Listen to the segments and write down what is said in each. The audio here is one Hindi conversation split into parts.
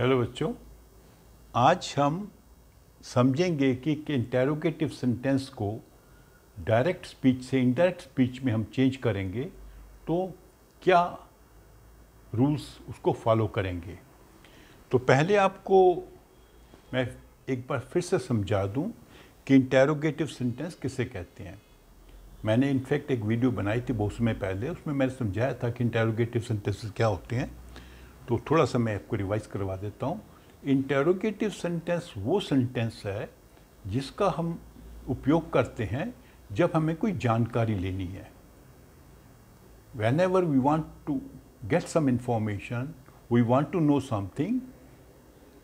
हेलो बच्चों आज हम समझेंगे कि इंटेरोगेटिव सेंटेंस को डायरेक्ट स्पीच से इनडायरेक्ट स्पीच में हम चेंज करेंगे तो क्या रूल्स उसको फॉलो करेंगे तो पहले आपको मैं एक बार फिर से समझा दूं कि इंटेरोगेटिव सेंटेंस किसे कहते हैं मैंने इनफैक्ट एक वीडियो बनाई थी बहुत समय पहले उसमें मैंने समझाया था कि इंटेरोगेटिव सेंटेंसेस क्या होते हैं तो थोड़ा सा मैं आपको रिवाइज करवा देता हूँ इंटेरोगेटिव सेंटेंस वो सेंटेंस है जिसका हम उपयोग करते हैं जब हमें कोई जानकारी लेनी है whenever we want to get some information we want to know something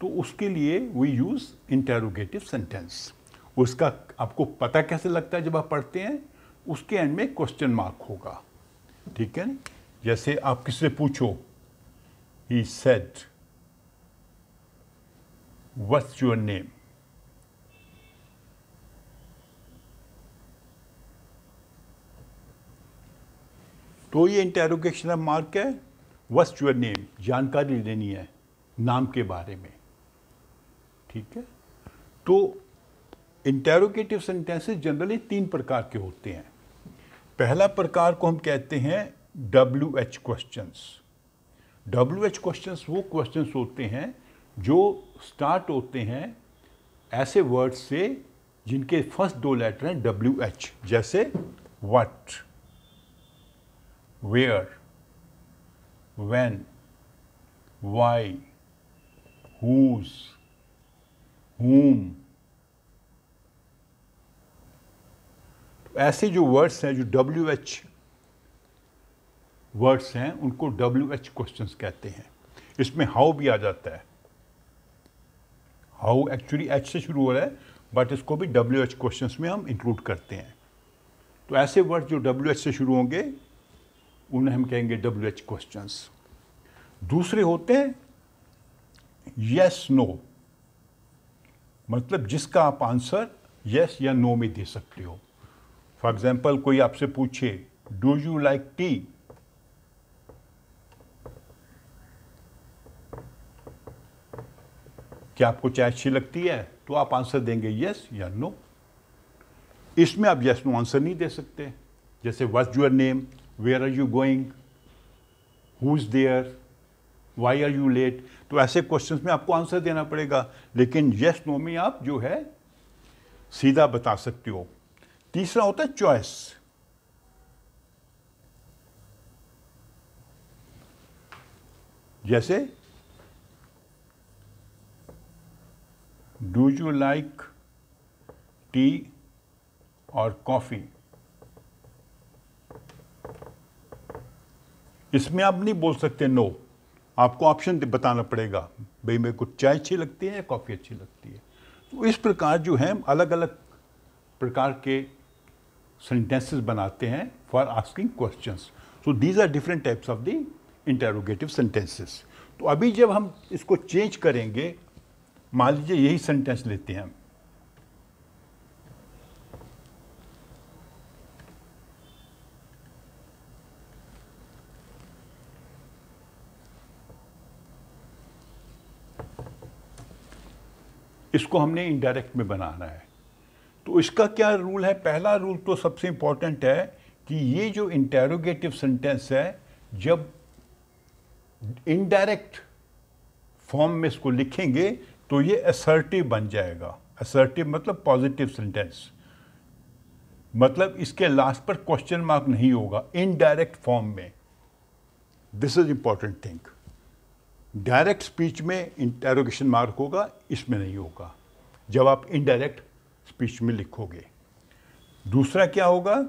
तो उसके लिए वी यूज़ इंटेरोगेटिव सेंटेंस उसका आपको पता कैसे लगता है जब आप पढ़ते हैं उसके एंड में क्वेश्चन मार्क होगा ठीक है जैसे आप किससे पूछो he said, What's your name? तो ये इंटेरोगेशन मार्क है वस्ट योर नेम जानकारी लेनी है नाम के बारे में ठीक है तो इंटेरोगेटिव सेंटेंसेस जनरली तीन प्रकार के होते हैं पहला प्रकार को हम कहते हैं W H questions W H question वो क्वेश्चन होते हैं जो स्टार्ट होते हैं ऐसे वर्ड से जिनके फर्स्ट दो लेटर हैं डब्ल्यू एच जैसे what where when why whose whom. ऐसे जो वर्ड्स हैं जो डब्ल्यू एच वर्ड्स हैं उनको डब्ल्यू एच क्वेश्चन कहते हैं इसमें हाउ भी आ जाता है हाउ एक्चुअली एच से शुरू हो रहा है बट इसको भी डब्ल्यू एच क्वेश्चन में हम इंक्लूड करते हैं तो ऐसे वर्ड जो डब्ल्यू एच से शुरू होंगे उन्हें हम कहेंगे डब्ल्यू एच क्वेश्चन दूसरे होते हैं यस नो मतलब जिसका आप आंसर यस या नो में दे सकते हो फॉर एग्जाम्पल कोई आपसे पूछे डू यू लाइक टी कि आपको चाय अच्छी लगती है तो आप आंसर देंगे यस या नो इसमें आप यस नो आंसर नहीं दे सकते जैसे what your name where are you going who is there why are you late तो ऐसे क्वेश्चंस में आपको आंसर देना पड़ेगा लेकिन यस नो में आप जो है सीधा बता सकते हो तीसरा होता है चॉइस जैसे डू यू लाइक टी और कॉफ़ी इसमें आप नहीं बोल सकते नो आपको ऑप्शन बताना पड़ेगा भाई मेरे को चाय अच्छी लगती है या कॉफ़ी अच्छी लगती है तो इस प्रकार जो है अलग अलग प्रकार के सेंटेंसेस बनाते हैं for asking questions so these are different types of the interrogative sentences तो अभी जब हम इसको चेंज करेंगे मान लीजिए यही सेंटेंस लेते हैं हम इसको हमने इनडायरेक्ट में बनाना है तो इसका क्या रूल है पहला रूल तो सबसे इंपॉर्टेंट है कि ये जो इंटेरोगेटिव सेंटेंस है जब इनडायरेक्ट फॉर्म में इसको लिखेंगे तो ये असर्टिव बन जाएगा असर्टिव मतलब पॉजिटिव सेंटेंस मतलब इसके लास्ट पर क्वेश्चन मार्क नहीं होगा इनडायरेक्ट फॉर्म में this is important thing direct speech में इंटेरोगेशन मार्क होगा इसमें नहीं होगा जब आप इनडायरेक्ट स्पीच में लिखोगे दूसरा क्या होगा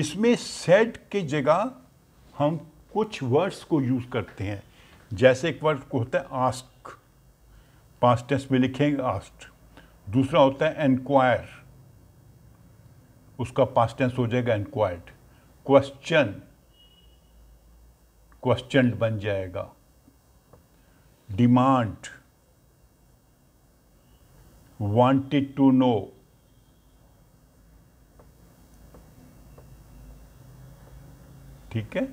इसमें सेड की जगह हम कुछ वर्ड्स को यूज़ करते हैं जैसे एक वर्ड को होता है आस्क पास्ट टेस्ट में लिखेंगे आस्ट दूसरा होता है एनक्वायर उसका पास्ट टेंस हो जाएगा एनक्वायर्ड क्वेश्चन क्वेश्चन बन जाएगा डिमांड वांटेड टू नो ठीक है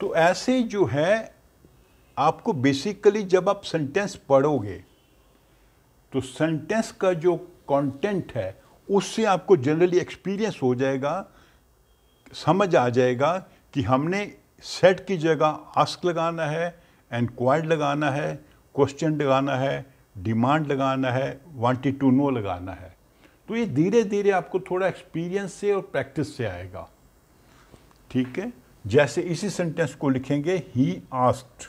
तो ऐसे जो है आपको बेसिकली जब आप सेंटेंस पढ़ोगे तो सेंटेंस का जो कंटेंट है उससे आपको जनरली एक्सपीरियंस हो जाएगा समझ आ जाएगा कि हमने सेट की जगह आस्क लगाना है एनक्वायर लगाना है क्वेश्चन लगाना है डिमांड लगाना है वांटेड टू नो लगाना है तो ये धीरे धीरे आपको थोड़ा एक्सपीरियंस से और प्रैक्टिस से आएगा ठीक है जैसे इसी सेंटेंस को लिखेंगे ही आस्क्ड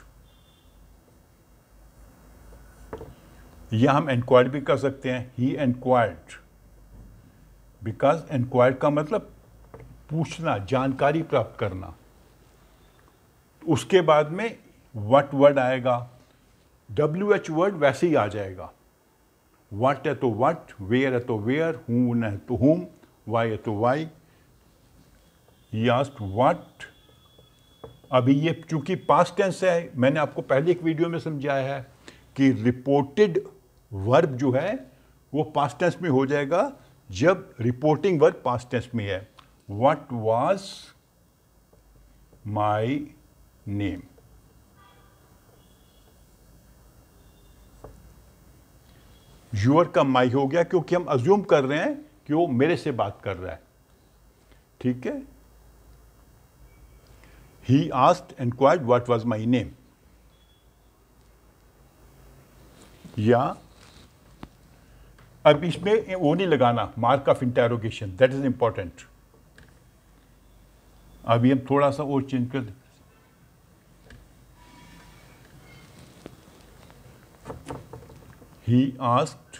या हम इंक्वायर भी कर सकते हैं ही इंक्वायर्ड बिकॉज इंक्वायर का मतलब पूछना जानकारी प्राप्त करना उसके बाद में वट वर्ड आएगा डब्ल्यू एच वर्ड वैसे ही आ जाएगा वट है तो वट वेयर है तो वेयर हून है तो हूम वाई है तो वाई यास्ट वट अभी ये चूंकि पास्ट टेंस है मैंने आपको पहले एक वीडियो में समझाया है कि रिपोर्टेड वर्ब जो है वो पास्ट टेंस में हो जाएगा जब रिपोर्टिंग वर्ब पास्ट टेंस में है what was my name your का माई हो गया क्योंकि हम अज्यूम कर रहे हैं कि वो मेरे से बात कर रहा है ठीक है he asked and quite what was my name या अब इसमें वो नहीं लगाना mark of interrogation that is important अभी हम थोड़ा सा और चेंज कर ही आस्क्ड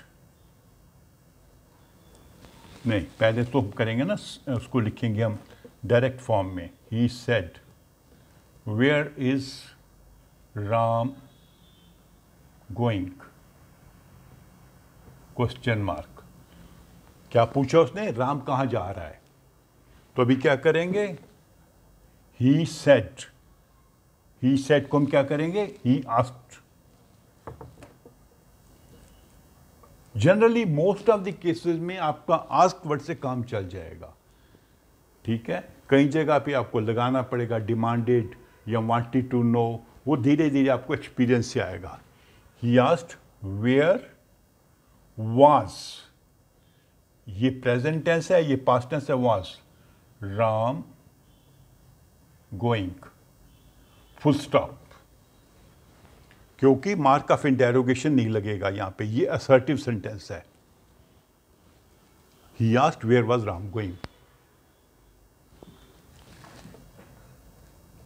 नहीं पहले तो करेंगे ना उसको लिखेंगे हम डायरेक्ट फॉर्म में he said where is Ram going question mark क्या पूछा उसने राम कहां जा रहा है तो अभी क्या करेंगे ही सेट ही सेट को हम क्या करेंगे he asked generally most of the cases में आपका आस्क वर्ड से काम चल जाएगा ठीक है कई जगह पे आपको लगाना पड़ेगा डिमांडेड या वांटेड टू नो वो धीरे धीरे आपको एक्सपीरियंस से आएगा ही आस्ट वेयर वास ये प्रेजेंट टेंस है ये पास्ट टेंस है was Ram going full stop क्योंकि मार्क ऑफ इंटेरोगेशन नहीं लगेगा यहां पे ये असर्टिव सेंटेंस है he asked where was Ram going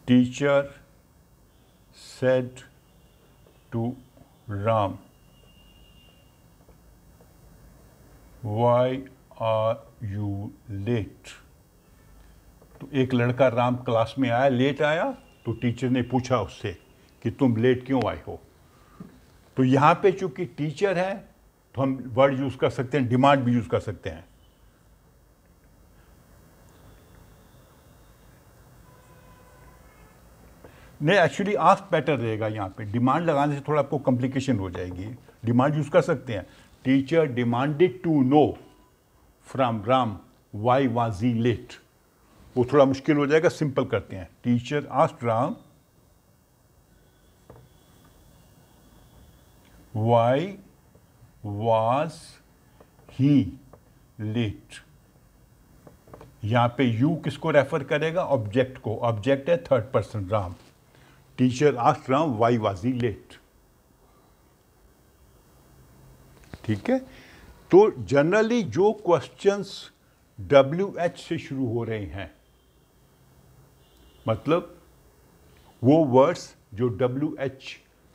teacher said to Ram why are you late तो एक लड़का राम क्लास में आया लेट आया तो टीचर ने पूछा उससे कि तुम लेट क्यों आए हो तो यहाँ पे चूंकि टीचर है तो हम वर्ड यूज़ कर सकते हैं डिमांड भी यूज़ कर सकते हैं नहीं एक्चुअली आस्क बेटर रहेगा यहाँ पे डिमांड लगाने से थोड़ा आपको कॉम्प्लिकेशन हो जाएगी डिमांड यूज़ कर सकते हैं Teacher demanded to know from Ram why was he late. वो थोड़ा मुश्किल हो जाएगा सिंपल करते हैं teacher asked Ram why was he late यहां पे यू किसको रेफर करेगा ऑब्जेक्ट को ऑब्जेक्ट है third person Ram teacher asked Ram why was he late ठीक है तो जनरली जो क्वेश्चंस डब्ल्यू एच से शुरू हो रहे हैं मतलब वो वर्ड्स जो डब्ल्यू एच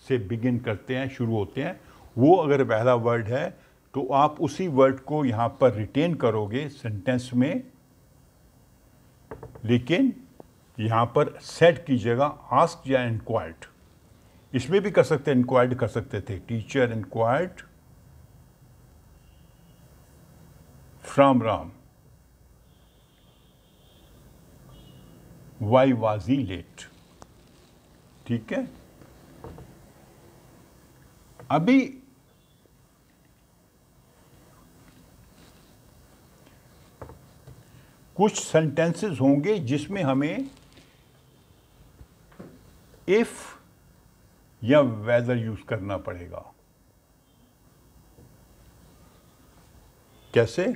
से बिगिन करते हैं शुरू होते हैं वो अगर पहला वर्ड है तो आप उसी वर्ड को यहां पर रिटेन करोगे सेंटेंस में लेकिन यहां पर सेट की जगह आस्क या इंक्वायर्ड इसमें भी कर सकते इंक्वायर्ड कर सकते थे teacher inquired Ram Ram why was he late ठीक है अभी कुछ सेंटेंसेस होंगे जिसमें हमें इफ या वेदर यूज करना पड़ेगा कैसे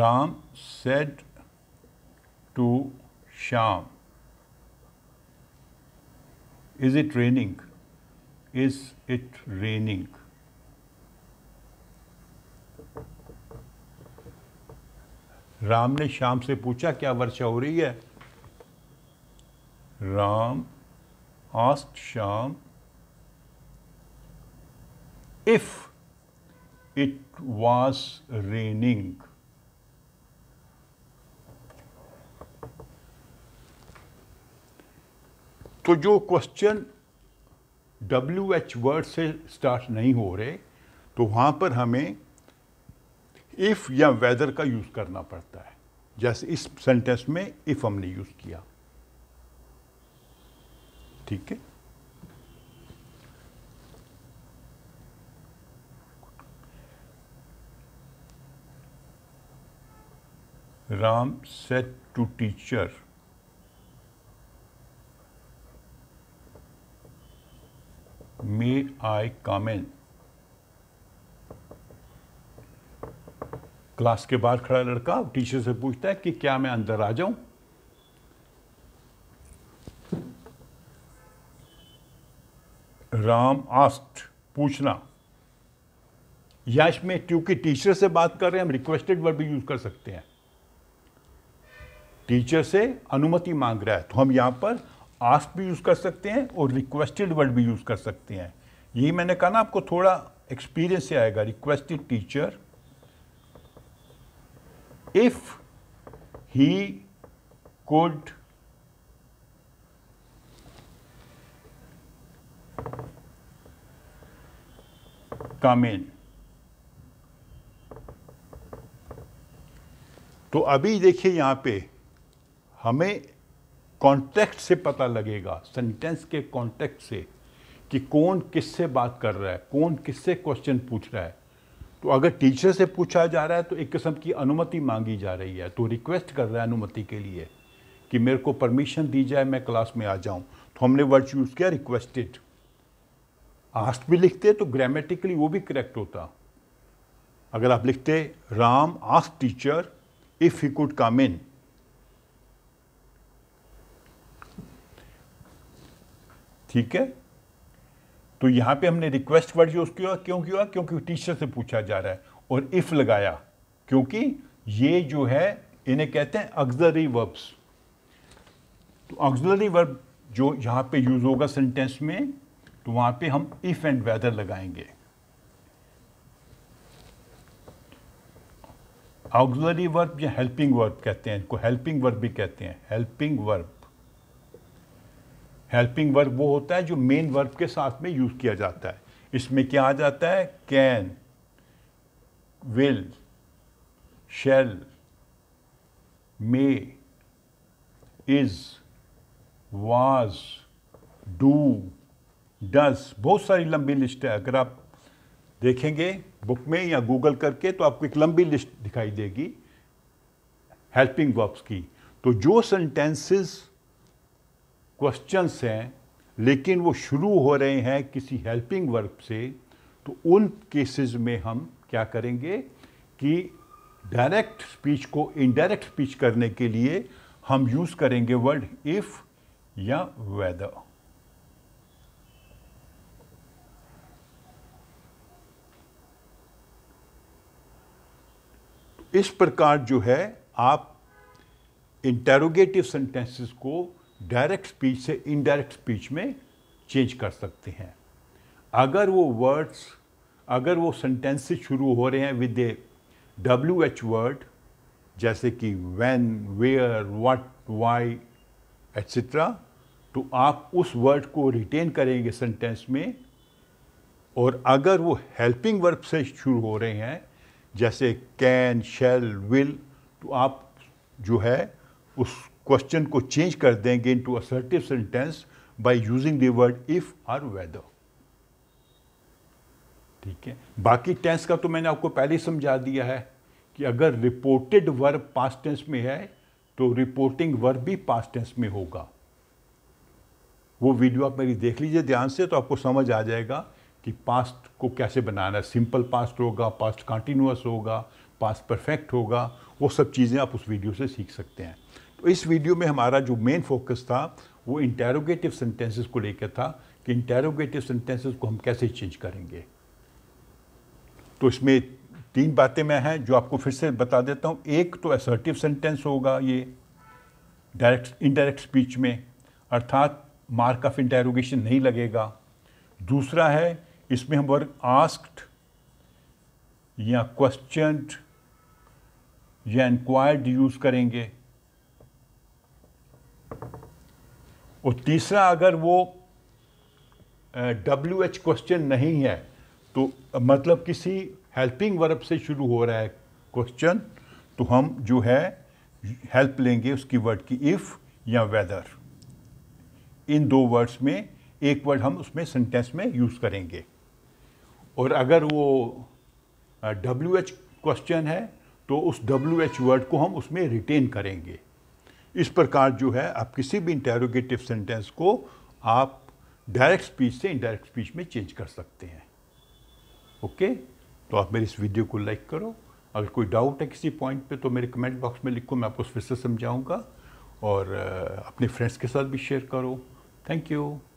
Ram said to Sham, Is it raining? Is it raining? Ram ने शाम से पूछा क्या वर्षा हो रही है Ram asked Sham if it was raining. तो जो क्वेश्चन डब्ल्यू एच वर्ड से स्टार्ट नहीं हो रहे तो वहाँ पर हमें इफ़ या वेदर का यूज़ करना पड़ता है जैसे इस सेंटेंस में इफ़ हमने यूज़ किया ठीक है Ram said to teacher May I come in? Class के बाहर खड़ा लड़का टीचर से पूछता है कि क्या मैं अंदर आ जाऊं राम आस्ट पूछना यश में क्योंकि टीचर से बात कर रहे हैं हम रिक्वेस्टेड वर्ड भी यूज कर सकते हैं टीचर से अनुमति मांग रहा है तो हम यहां पर आस्क भी यूज़ कर सकते हैं और रिक्वेस्टेड वर्ड भी यूज़ कर सकते हैं यही मैंने कहा ना आपको थोड़ा एक्सपीरियंस से आएगा requested teacher if he could come in तो अभी देखिए यहां पे हमें कॉन्टेक्ट से पता लगेगा सेंटेंस के कॉन्टेक्ट से कि कौन किससे बात कर रहा है कौन किससे क्वेश्चन पूछ रहा है तो अगर टीचर से पूछा जा रहा है तो एक किस्म की अनुमति मांगी जा रही है तो रिक्वेस्ट कर रहा है अनुमति के लिए कि मेरे को परमिशन दी जाए मैं क्लास में आ जाऊं तो हमने वर्ड यूज़ किया रिक्वेस्टेड आस्ट भी लिखते तो ग्रामेटिकली वो भी करेक्ट होता अगर आप लिखते Ram asked teacher if he could come in ठीक है तो यहां पे हमने रिक्वेस्ट वर्ड यूज़ किया क्यों किया क्योंकि टीचर से पूछा जा रहा है और इफ़ लगाया क्योंकि ये जो है इन्हें कहते हैं अक्जरी वर्ब्स तो ऑक्सिलरी वर्ब जो यहां पे यूज़ होगा सेंटेंस में तो वहां पे हम इफ़ एंड वेदर लगाएंगे ऑग्जलरी वर्ब या हेल्पिंग वर्ब कहते हैं इनको हेल्पिंग वर्ब भी कहते हैं हेल्पिंग वर्ब हेल्पिंग वर्ब वो होता है जो मेन वर्ब के साथ में यूज़ किया जाता है इसमें क्या आ जाता है can will shall may is was do does बहुत सारी लंबी लिस्ट है अगर आप देखेंगे बुक में या गूगल करके तो आपको एक लंबी लिस्ट दिखाई देगी हेल्पिंग वर्ब्स की तो जो सेंटेंसेस क्वेश्चंस हैं लेकिन वो शुरू हो रहे हैं किसी हेल्पिंग वर्क से तो उन केसेस में हम क्या करेंगे कि डायरेक्ट स्पीच को इनडायरेक्ट स्पीच करने के लिए हम यूज़ करेंगे वर्ड इफ़ या वेदर इस प्रकार जो है आप इंटेरोगेटिव सेंटेंसेस को डायरेक्ट स्पीच से इनडायरेक्ट स्पीच में चेंज कर सकते हैं अगर वो वर्ड्स अगर वो सेंटेंसेस शुरू हो रहे हैं with a W H word जैसे कि when where what why etcetera तो आप उस वर्ड को रिटेन करेंगे सेंटेंस में और अगर वो हेल्पिंग वर्ब से शुरू हो रहे हैं जैसे कैन शेल विल तो आप जो है उस क्वेश्चन को चेंज कर देंगे into assertive sentence by using the word if और वेदर ठीक है बाकी टेंस का तो मैंने आपको पहले ही समझा दिया है कि अगर रिपोर्टेड वर्ब पास टेंस में है तो रिपोर्टिंग वर्ब भी पास टेंस में होगा वो वीडियो आप मेरी देख लीजिए ध्यान से तो आपको समझ आ जाएगा कि पास्ट को कैसे बनाना है सिंपल पास्ट होगा पास्ट कंटिन्यूस होगा पास्ट परफेक्ट होगा वो सब चीज़ें आप उस वीडियो से सीख सकते हैं तो इस वीडियो में हमारा जो मेन फोकस था वो इंटेरोगेटिव सेंटेंसेस को लेकर था कि इंटेरोगेटिव सेंटेंसेस को हम कैसे चेंज करेंगे तो इसमें तीन बातें मैं हैं जो आपको फिर से बता देता हूँ एक तो असर्टिव सेंटेंस होगा ये डायरेक्ट इनडायरेक्ट स्पीच में अर्थात मार्क ऑफ इंटेरोगेशन नहीं लगेगा दूसरा है इसमें हम वर्ग आस्क्ड या क्वेश्चन या इंक्वायर्ड यूज़ करेंगे और तीसरा अगर वो डब्ल्यू एच क्वेश्चन नहीं है तो मतलब किसी हेल्पिंग वर्ब से शुरू हो रहा है क्वेश्चन तो हम जो है हेल्प लेंगे उसकी वर्ड की इफ़ या वेदर इन दो वर्ड्स में एक वर्ड हम उसमें सेंटेंस में यूज़ करेंगे और अगर वो डब्ल्यू एच क्वेश्चन है तो उस डब्ल्यू एच वर्ड को हम उसमें रिटेन करेंगे इस प्रकार जो है आप किसी भी इंटेरोगेटिव सेंटेंस को आप डायरेक्ट स्पीच से इनडायरेक्ट स्पीच में चेंज कर सकते हैं ओके okay? तो आप मेरी इस वीडियो को लाइक करो अगर कोई डाउट है किसी पॉइंट पे तो मेरे कमेंट बॉक्स में लिखो मैं आपको फिर से समझाऊँगा और अपने फ्रेंड्स के साथ भी शेयर करो थैंक यू